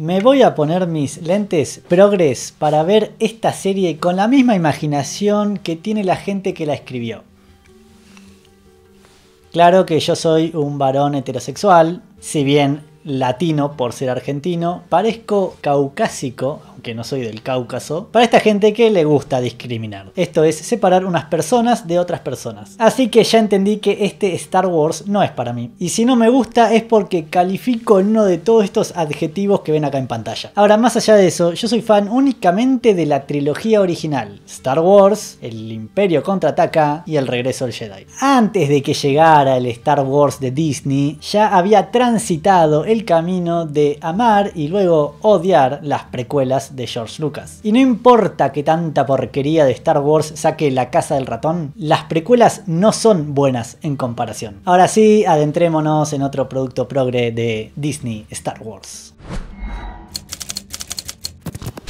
Me voy a poner mis lentes progres para ver esta serie con la misma imaginación que tiene la gente que la escribió. Claro que yo soy un varón heterosexual, si bien latino por ser argentino, parezco caucásico que no soy del Cáucaso, para esta gente que le gusta discriminar. Esto es separar unas personas de otras personas. Así que ya entendí que este Star Wars no es para mí. Y si no me gusta es porque califico en uno de todos estos adjetivos que ven acá en pantalla. Ahora, más allá de eso, yo soy fan únicamente de la trilogía original. Star Wars, El Imperio contraataca y El Regreso del Jedi. Antes de que llegara el Star Wars de Disney, ya había transitado el camino de amar y luego odiar las precuelas de George Lucas. Y no importa que tanta porquería de Star Wars saque la casa del ratón, las precuelas no son buenas en comparación. Ahora sí, adentrémonos en otro producto progre de Disney Star Wars.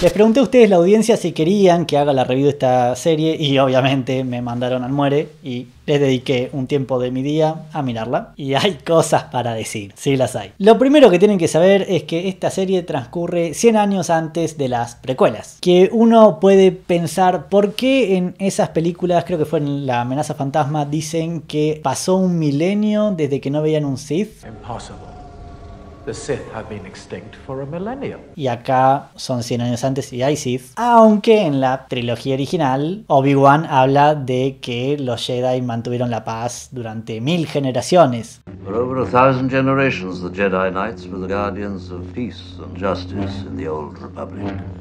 Les pregunté a ustedes, la audiencia, si querían que haga la review de esta serie y obviamente me mandaron al muere y les dediqué un tiempo de mi día a mirarla. Y hay cosas para decir, sí las hay. Lo primero que tienen que saber es que esta serie transcurre 100 años antes de las precuelas. Que uno puede pensar por qué en esas películas, creo que fue en La amenaza fantasma, dicen que pasó un milenio desde que no veían un Sith. Impossible. Y acá son 100 años antes y hay Sith. Aunque en la trilogía original, Obi-Wan habla de que los Jedi mantuvieron la paz durante mil generaciones.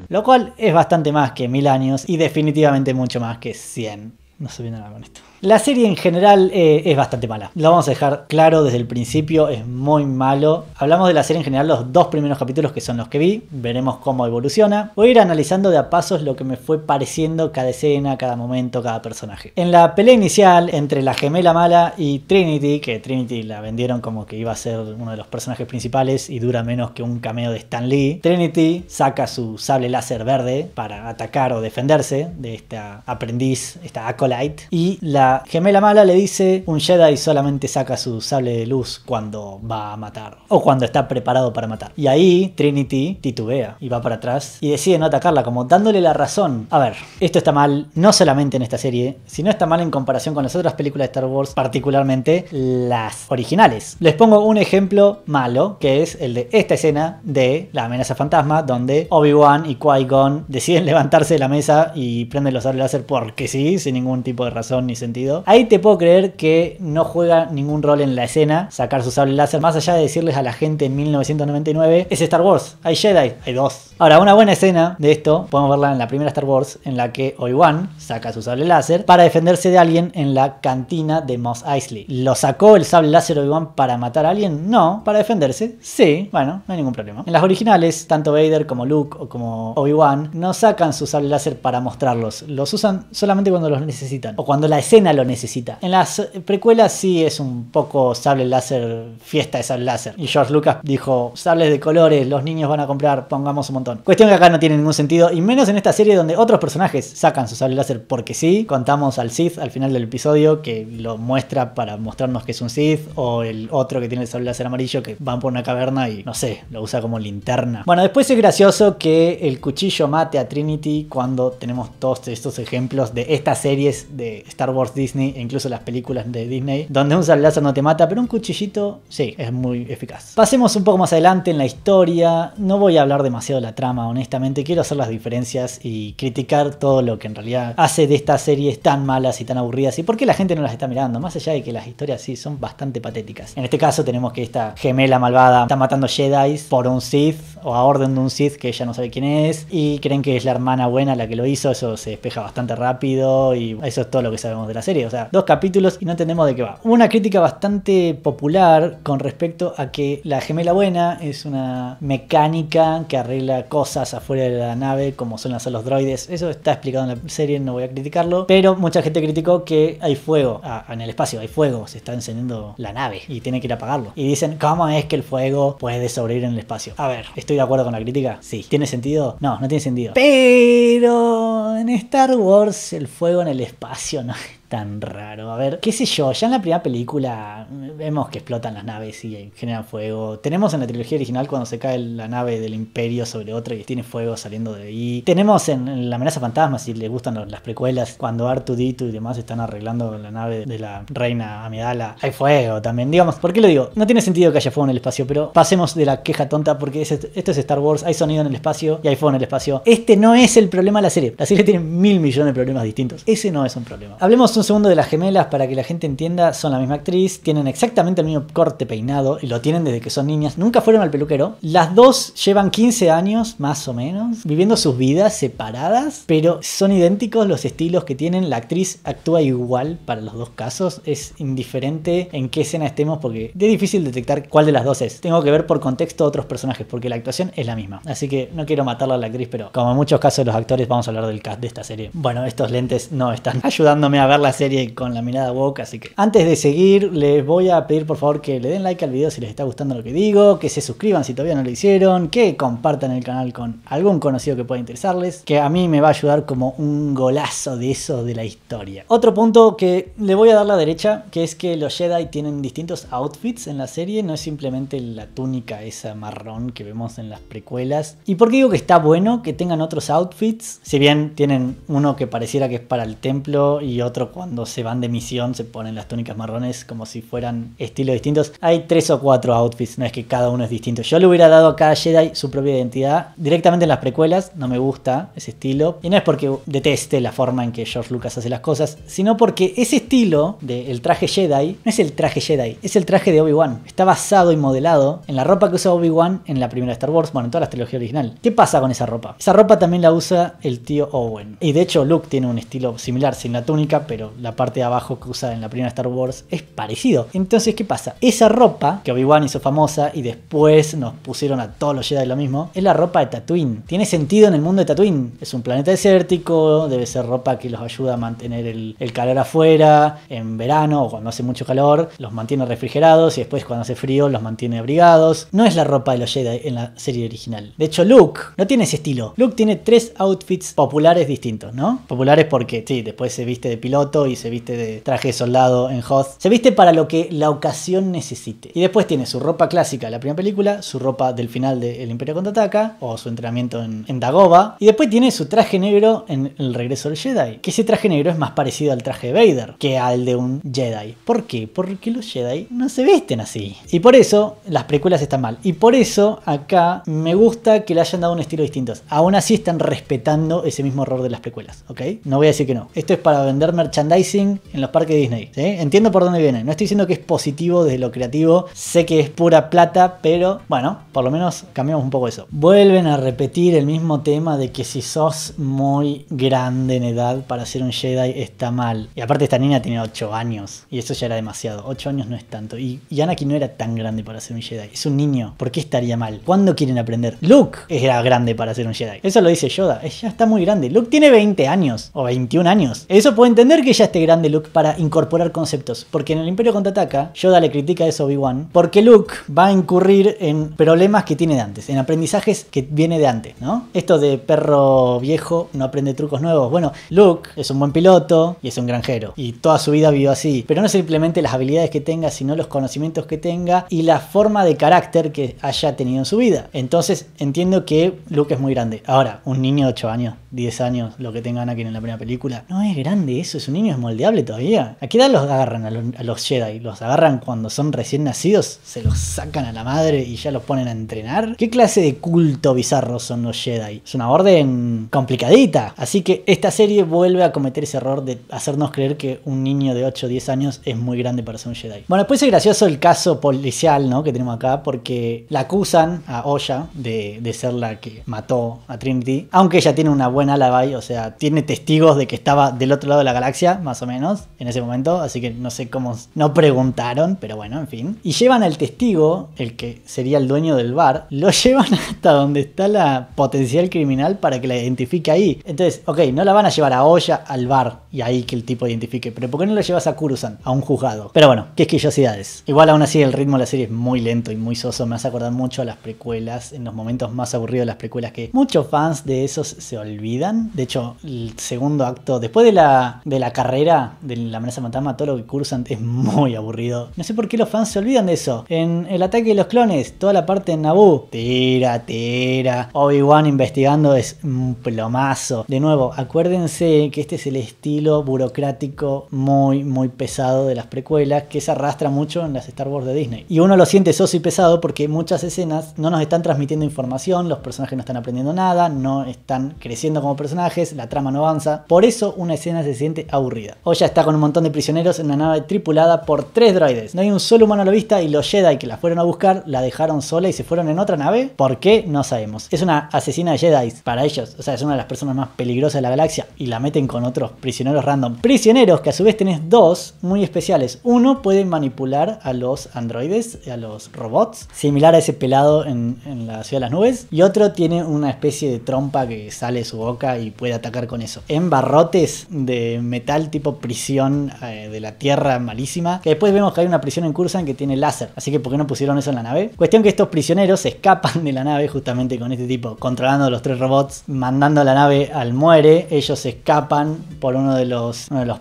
Lo cual es bastante más que mil años y definitivamente mucho más que 100. No se viene nada con esto. La serie en general eh, es bastante mala. Lo vamos a dejar claro desde el principio, es muy malo. Hablamos de la serie en general los dos primeros capítulos que son los que vi. Veremos cómo evoluciona. Voy a ir analizando de a pasos lo que me fue pareciendo cada escena, cada momento, cada personaje. En la pelea inicial entre la gemela mala y Trinity, que Trinity la vendieron como que iba a ser uno de los personajes principales y dura menos que un cameo de Stan Lee, Trinity saca su sable láser verde para atacar o defenderse de esta aprendiz, esta acolyte, y la gemela mala le dice, un Jedi solamente saca su sable de luz cuando va a matar o cuando está preparado para matar. Y ahí Trinity titubea y va para atrás y decide no atacarla, como dándole la razón. A ver, esto está mal no solamente en esta serie, sino está mal en comparación con las otras películas de Star Wars, particularmente las originales. Les pongo un ejemplo malo, que es el de esta escena de La amenaza fantasma, donde Obi-Wan y Qui-Gon deciden levantarse de la mesa y prenden los sables láser porque sí, sin ningún tipo de razón ni sentido Ahí te puedo creer que no juega ningún rol en la escena sacar su sable láser, más allá de decirles a la gente en 1999, es Star Wars, hay Jedi, hay dos. Ahora, una buena escena de esto, podemos verla en la primera Star Wars, en la que Obi-Wan saca su sable láser para defenderse de alguien en la cantina de Moss Eisley. ¿Lo sacó el sable láser Obi-Wan para matar a alguien? No, para defenderse. Sí, bueno, no hay ningún problema. En las originales, tanto Vader como Luke o como Obi-Wan no sacan su sable láser para mostrarlos, los usan solamente cuando los necesitan o cuando la escena lo necesita. En las precuelas sí es un poco sable láser, fiesta de sable láser. Y George Lucas dijo, sables de colores, los niños van a comprar, pongamos un montón. Cuestión que acá no tiene ningún sentido, y menos en esta serie donde otros personajes sacan su sable láser porque sí. Contamos al Sith al final del episodio que lo muestra para mostrarnos que es un Sith, o el otro que tiene el sable láser amarillo que van por una caverna y no sé, lo usa como linterna. Bueno, después es gracioso que el cuchillo mate a Trinity cuando tenemos todos estos ejemplos de estas series de Star Wars Disney incluso las películas de Disney, donde un láser no te mata, pero un cuchillito sí, es muy eficaz. Pasemos un poco más adelante en la historia, no voy a hablar demasiado de la trama, honestamente, quiero hacer las diferencias y criticar todo lo que en realidad hace de estas series tan malas y tan aburridas y por qué la gente no las está mirando, más allá de que las historias sí son bastante patéticas. En este caso tenemos que esta gemela malvada está matando Jedi por un Sith o a orden de un Sith que ella no sabe quién es y creen que es la hermana buena la que lo hizo, eso se despeja bastante rápido y eso es todo lo que sabemos de la serie. O sea, dos capítulos y no entendemos de qué va. Una crítica bastante popular con respecto a que la gemela buena es una mecánica que arregla cosas afuera de la nave, como suelen hacer los droides. Eso está explicado en la serie, no voy a criticarlo. Pero mucha gente criticó que hay fuego ah, en el espacio, hay fuego, se está encendiendo la nave y tiene que ir a apagarlo. Y dicen, ¿cómo es que el fuego puede sobrevivir en el espacio? A ver, ¿estoy de acuerdo con la crítica? Sí. ¿Tiene sentido? No, no tiene sentido. Pero en Star Wars el fuego en el espacio no tan raro. A ver, qué sé yo, ya en la primera película vemos que explotan las naves y generan fuego. Tenemos en la trilogía original cuando se cae la nave del imperio sobre otra y tiene fuego saliendo de ahí. Tenemos en La amenaza fantasma, si les gustan las precuelas, cuando Artudito y demás están arreglando la nave de la reina Amidala, hay fuego también. Digamos, ¿por qué lo digo? No tiene sentido que haya fuego en el espacio, pero pasemos de la queja tonta porque esto es Star Wars, hay sonido en el espacio y hay fuego en el espacio. Este no es el problema de la serie. La serie tiene mil millones de problemas distintos. Ese no es un problema. Hablemos un un segundo de las gemelas para que la gente entienda. Son la misma actriz, tienen exactamente el mismo corte peinado y lo tienen desde que son niñas. Nunca fueron al peluquero. Las dos llevan 15 años, más o menos, viviendo sus vidas separadas, pero son idénticos los estilos que tienen. La actriz actúa igual para los dos casos. Es indiferente en qué escena estemos porque es difícil detectar cuál de las dos es. Tengo que ver por contexto otros personajes porque la actuación es la misma. Así que no quiero matarla a la actriz, pero como en muchos casos de los actores, vamos a hablar del cast de esta serie. Bueno, estos lentes no están ayudándome a verla serie con la mirada woke, así que antes de seguir les voy a pedir por favor que le den like al video si les está gustando lo que digo, que se suscriban si todavía no lo hicieron, que compartan el canal con algún conocido que pueda interesarles, que a mí me va a ayudar como un golazo de eso de la historia. Otro punto que le voy a dar la derecha, que es que los Jedi tienen distintos outfits en la serie, no es simplemente la túnica esa marrón que vemos en las precuelas. ¿Y por qué digo que está bueno que tengan otros outfits? Si bien tienen uno que pareciera que es para el templo y otro cuando se van de misión se ponen las túnicas marrones como si fueran estilos distintos. Hay tres o cuatro outfits, no es que cada uno es distinto. Yo le hubiera dado a cada Jedi su propia identidad directamente en las precuelas, no me gusta ese estilo. Y no es porque deteste la forma en que George Lucas hace las cosas, sino porque ese estilo del traje Jedi no es el traje Jedi, es el traje de Obi-Wan. Está basado y modelado en la ropa que usa Obi-Wan en la primera Star Wars, bueno, en toda la trilogía original. ¿Qué pasa con esa ropa? Esa ropa también la usa el tío Owen. Y de hecho Luke tiene un estilo similar, sin la túnica, pero la parte de abajo que usa en la primera Star Wars es parecido. Entonces, ¿qué pasa? Esa ropa que Obi-Wan hizo famosa y después nos pusieron a todos los Jedi lo mismo, es la ropa de Tatooine. Tiene sentido en el mundo de Tatooine. Es un planeta desértico, debe ser ropa que los ayuda a mantener el, el calor afuera, en verano o cuando hace mucho calor, los mantiene refrigerados y después cuando hace frío los mantiene abrigados. No es la ropa de los Jedi en la serie original. De hecho, Luke no tiene ese estilo. Luke tiene tres outfits populares distintos, ¿no? Populares porque, sí, después se viste de piloto y se viste de traje de soldado en Hoth. Se viste para lo que la ocasión necesite. Y después tiene su ropa clásica de la primera película, su ropa del final de El Imperio Contraataca o su entrenamiento en, Dagoba. Y después tiene su traje negro en El Regreso del Jedi. Que ese traje negro es más parecido al traje de Vader que al de un Jedi. ¿Por qué? Porque los Jedi no se visten así. Y por eso las precuelas están mal. Y por eso acá me gusta que le hayan dado un estilo distinto. Aún así están respetando ese mismo error de las precuelas, ¿ok? No voy a decir que no. Esto es para vender merchandising en los parques Disney. Entiendo por dónde viene. No estoy diciendo que es positivo desde lo creativo. Sé que es pura plata, pero bueno, por lo menos cambiamos un poco eso. Vuelven a repetir el mismo tema de que si sos muy grande en edad para ser un Jedi está mal. Y aparte esta niña tiene 8 años y eso ya era demasiado. 8 años no es tanto. Y, Anakin no era tan grande para ser un Jedi. Es un niño. ¿Por qué estaría mal? ¿Cuándo quieren aprender? Luke era grande para ser un Jedi. Eso lo dice Yoda. Ella está muy grande. Luke tiene 20 años o 21 años. Eso puedo entender que ya este grande Luke para incorporar conceptos. Porque en el Imperio Contraataca, Yoda le critica eso a Obi-Wan, porque Luke va a incurrir en problemas que tiene de antes, en aprendizajes que viene de antes, ¿no? Esto de perro viejo no aprende trucos nuevos. Bueno, Luke es un buen piloto y es un granjero. Y toda su vida vivió así. Pero no simplemente las habilidades que tenga, sino los conocimientos que tenga y la forma de carácter que haya tenido en su vida. Entonces entiendo que Luke es muy grande. Ahora, un niño de 8 años, 10 años, lo que tengan aquí en la primera película, no es grande eso, es un niño es moldeable todavía. ¿A qué edad los agarran a los, Jedi? ¿Los agarran cuando son recién nacidos? ¿Se los sacan a la madre y ya los ponen a entrenar? ¿Qué clase de culto bizarro son los Jedi? Es una orden complicadita. Así que esta serie vuelve a cometer ese error de hacernos creer que un niño de 8 o 10 años es muy grande para ser un Jedi. Bueno, después es gracioso el caso policial ¿no? que tenemos acá porque la acusan a Oya de, ser la que mató a Trinity. Aunque ella tiene una buena alibi, o sea, tiene testigos de que estaba del otro lado de la galaxia más o menos, en ese momento, así que no sé cómo, no preguntaron, pero bueno, en fin. Y llevan al testigo, el que sería el dueño del bar, lo llevan hasta donde está la potencial criminal para que la identifique ahí. Entonces, ok, no la van a llevar a Olla al bar y ahí que el tipo identifique, pero ¿por qué no la llevas a Kurusan, a un juzgado? Pero bueno, qué esquillosidades. Igual aún así el ritmo de la serie es muy lento y muy soso, me hace acordar mucho a las precuelas, en los momentos más aburridos de las precuelas que muchos fans de esos se olvidan. De hecho, el segundo acto, después de la, de la carrera de la amenaza matama todo lo que cursan es muy aburrido. No sé por qué los fans se olvidan de eso. En el ataque de los clones, toda la parte en Naboo, tira, tira. Obi-Wan investigando es un plomazo. De nuevo, acuérdense que este es el estilo burocrático muy, muy pesado de las precuelas que se arrastra mucho en las Star Wars de Disney. Y uno lo siente soso y pesado porque muchas escenas no nos están transmitiendo información, los personajes no están aprendiendo nada, no están creciendo como personajes, la trama no avanza. Por eso una escena se siente aburrida aburrida. ya está con un montón de prisioneros en una nave tripulada por tres droides. No hay un solo humano a la vista y los Jedi que la fueron a buscar la dejaron sola y se fueron en otra nave. ¿Por qué? No sabemos. Es una asesina de Jedi para ellos. O sea, es una de las personas más peligrosas de la galaxia y la meten con otros prisioneros random. Prisioneros que a su vez tenés dos muy especiales. Uno puede manipular a los androides, a los robots, similar a ese pelado en, en la ciudad de las nubes. Y otro tiene una especie de trompa que sale de su boca y puede atacar con eso. En barrotes de metal tipo prisión eh, de la Tierra malísima. Que después vemos que hay una prisión en en que tiene láser. Así que ¿por qué no pusieron eso en la nave? Cuestión que estos prisioneros escapan de la nave justamente con este tipo, controlando los tres robots, mandando a la nave al muere. Ellos escapan por uno de los, de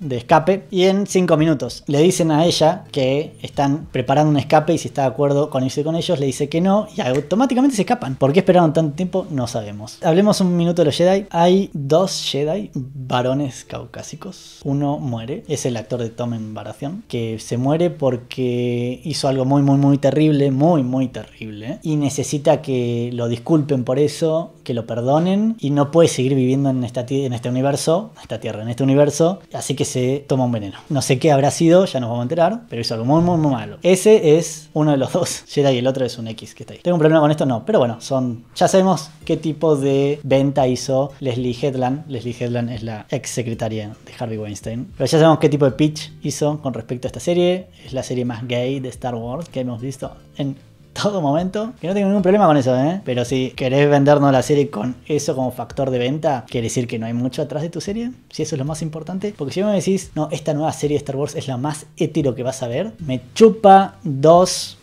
de escape. Y en 5 minutos le dicen a ella que están preparando un escape y si está de acuerdo con irse con ellos, le dice que no y automáticamente se escapan. ¿Por qué esperaron tanto tiempo? No sabemos. Hablemos un minuto de los Jedi. Hay dos Jedi varones caucásicos uno muere, es el actor de Tom Embaración, que se muere porque hizo algo muy, muy, muy terrible, muy, muy terrible, y necesita que lo disculpen por eso, que lo perdonen, y no puede seguir viviendo en, esta, en este universo, esta tierra, en este universo, así que se toma un veneno. No sé qué habrá sido, ya nos vamos a enterar, pero hizo algo muy, muy, muy malo. Ese es uno de los dos, Jedi, y el otro es un X que está ahí. ¿Tengo un problema con esto? No, pero bueno, son. Ya sabemos qué tipo de venta hizo Leslie Headland. Leslie Headland es la ex secretaria de Harvey Weinstein. Pero ya sabemos qué tipo de pitch hizo con respecto a esta serie. Es la serie más gay de Star Wars que hemos visto en todo momento. Que no tengo ningún problema con eso, ¿eh? Pero si querés vendernos la serie con eso como factor de venta, quiere decir que no hay mucho atrás de tu serie. Si eso es lo más importante. Porque si me decís, no, esta nueva serie de Star Wars es la más hetero que vas a ver, me chupa dos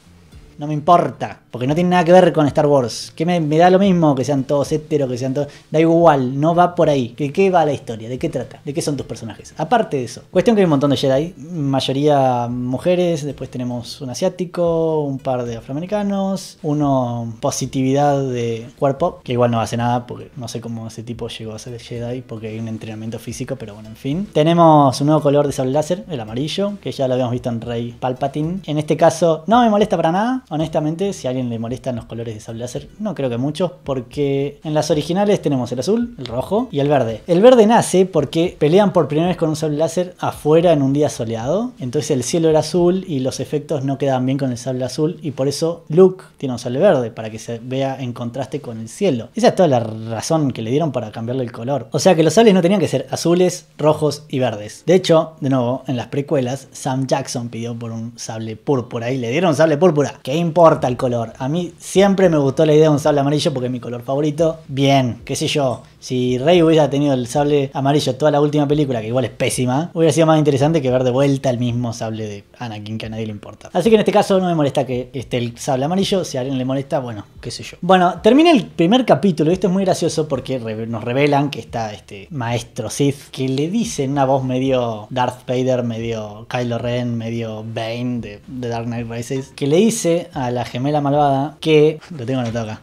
no me importa, porque no tiene nada que ver con Star Wars. Que me, da lo mismo que sean todos héteros, que sean todos. Da igual, no va por ahí. ¿De qué va la historia? ¿De qué trata? ¿De qué son tus personajes? Aparte de eso, cuestión que hay un montón de Jedi, mayoría mujeres, después tenemos un asiático, un par de afroamericanos, uno positividad de cuerpo, que igual no hace nada porque no sé cómo ese tipo llegó a ser Jedi, porque hay un entrenamiento físico, pero bueno, en fin. Tenemos un nuevo color de sable láser, el amarillo, que ya lo habíamos visto en Rey Palpatine. En este caso, no me molesta para nada, Honestamente, si a alguien le molestan los colores de sable láser, no creo que muchos, porque en las originales tenemos el azul, el rojo y el verde. El verde nace porque pelean por primera vez con un sable láser afuera en un día soleado, entonces el cielo era azul y los efectos no quedaban bien con el sable azul y por eso Luke tiene un sable verde para que se vea en contraste con el cielo. Esa es toda la razón que le dieron para cambiarle el color. O sea que los sables no tenían que ser azules, rojos y verdes. De hecho, de nuevo, en las precuelas, Sam Jackson pidió por un sable púrpura y le dieron sable púrpura importa el color? A mí siempre me gustó la idea de un sable amarillo porque es mi color favorito. Bien, qué sé yo. Si Rey hubiera tenido el sable amarillo toda la última película, que igual es pésima, hubiera sido más interesante que ver de vuelta el mismo sable de Anakin que a nadie le importa. Así que en este caso no me molesta que esté el sable amarillo. Si a alguien le molesta, bueno, qué sé yo. Bueno, termina el primer capítulo. Esto es muy gracioso porque nos revelan que está este maestro Sith que le dice en una voz medio Darth Vader, medio Kylo Ren, medio Bane de, de Dark Knight Rises, que le dice a la gemela malvada que. Lo tengo anotado acá.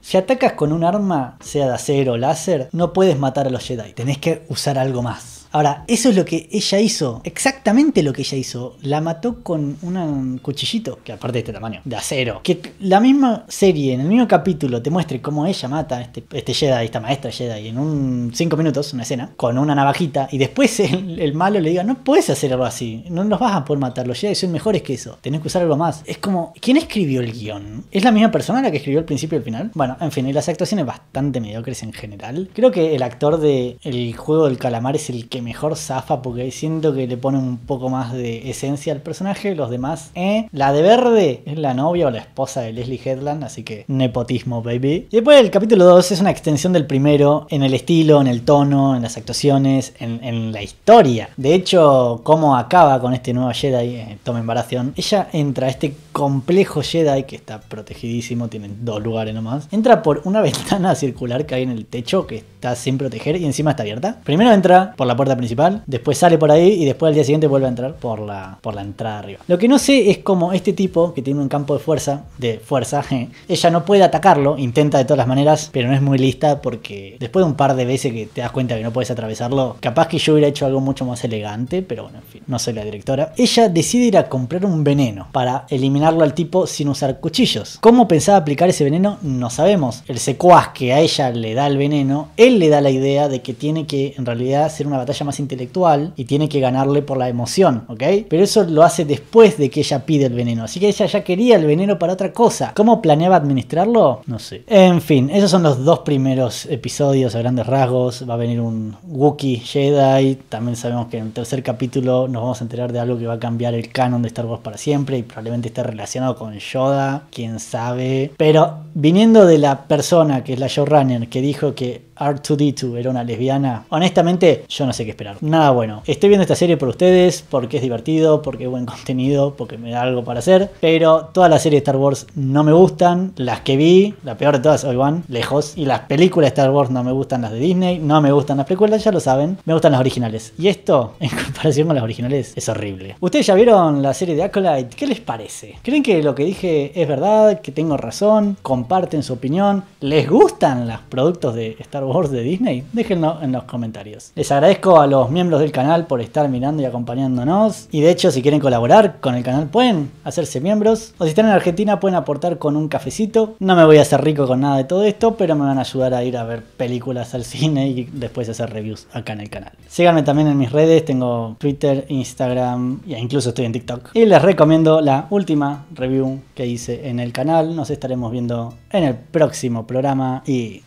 Si atacas con un arma, sea de acero o láser, no puedes matar a los Jedi. Tenés que usar algo más. Ahora, eso es lo que ella hizo, exactamente lo que ella hizo. La mató con un cuchillito, que aparte de este tamaño, de acero. Que la misma serie, en el mismo capítulo, te muestre cómo ella mata a este, este Jedi, esta maestra Jedi, en un 5 minutos, una escena, con una navajita, y después el, malo le diga, no puedes hacer algo así, no nos vas a poder matar, los Jedi son mejores que eso, tenés que usar algo más. Es como, ¿quién escribió el guión? ¿Es la misma persona la que escribió el principio y el final? Bueno, en fin, y las actuaciones bastante mediocres en general. Creo que el actor de juego del calamar es el que mejor zafa porque siento que le pone un poco más de esencia al personaje, los demás, eh. La de verde es la novia o la esposa de Leslie Headland, así que nepotismo, baby. Y después el capítulo 2 es una extensión del primero en el estilo, en el tono, en las actuaciones, en, la historia. De hecho, cómo acaba con este nuevo Jedi, eh, toma embaración, ella entra a este complejo Jedi que está protegidísimo, tienen dos lugares nomás. Entra por una ventana circular que hay en el techo que está sin proteger y encima está abierta. Primero entra por la puerta principal, después sale por ahí y después al día siguiente vuelve a entrar por la, por la entrada arriba. Lo que no sé es cómo este tipo, que tiene un campo de fuerza, de fuerza, ella no puede atacarlo, intenta de todas las maneras, pero no es muy lista porque después de un par de veces que te das cuenta que no puedes atravesarlo, capaz que yo hubiera hecho algo mucho más elegante, pero bueno, en fin, no soy la directora. Ella decide ir a comprar un veneno para eliminarlo al tipo sin usar cuchillos. ¿Cómo pensaba aplicar ese veneno? No sabemos. El secuaz que a ella le da el veneno, él le da la idea de que tiene que en realidad ser una batalla más intelectual y tiene que ganarle por la emoción, ¿ok? Pero eso lo hace después de que ella pide el veneno, así que ella ya quería el veneno para otra cosa. ¿Cómo planeaba administrarlo? No sé. En fin, esos son los dos primeros episodios a grandes rasgos. Va a venir un Wookiee Jedi, también sabemos que en el tercer capítulo nos vamos a enterar de algo que va a cambiar el canon de Star Wars para siempre y probablemente esté relacionado con Yoda, quién sabe. Pero viniendo de la persona que es la Runner que dijo que R2D2 era una lesbiana. Honestamente, yo no sé qué esperar. Nada bueno. Estoy viendo esta serie por ustedes, porque es divertido, porque es buen contenido, porque me da algo para hacer. Pero todas las series de Star Wars no me gustan. Las que vi, la peor de todas, hoy van lejos. Y las películas de Star Wars no me gustan las de Disney. No me gustan las películas, ya lo saben. Me gustan las originales. Y esto, en comparación con las originales, es horrible. ¿Ustedes ya vieron la serie de Acolyte? ¿Qué les parece? ¿Creen que lo que dije es verdad? ¿Que tengo razón? ¿Comparten su opinión? ¿Les gustan los productos de Star Wars? de Disney? Déjenlo en los comentarios. Les agradezco a los miembros del canal por estar mirando y acompañándonos. Y de hecho, si quieren colaborar con el canal, pueden hacerse miembros. O si están en Argentina, pueden aportar con un cafecito. No me voy a hacer rico con nada de todo esto, pero me van a ayudar a ir a ver películas al cine y después hacer reviews acá en el canal. Síganme también en mis redes, tengo Twitter, Instagram e incluso estoy en TikTok. Y les recomiendo la última review que hice en el canal. Nos estaremos viendo en el próximo programa y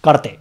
corte.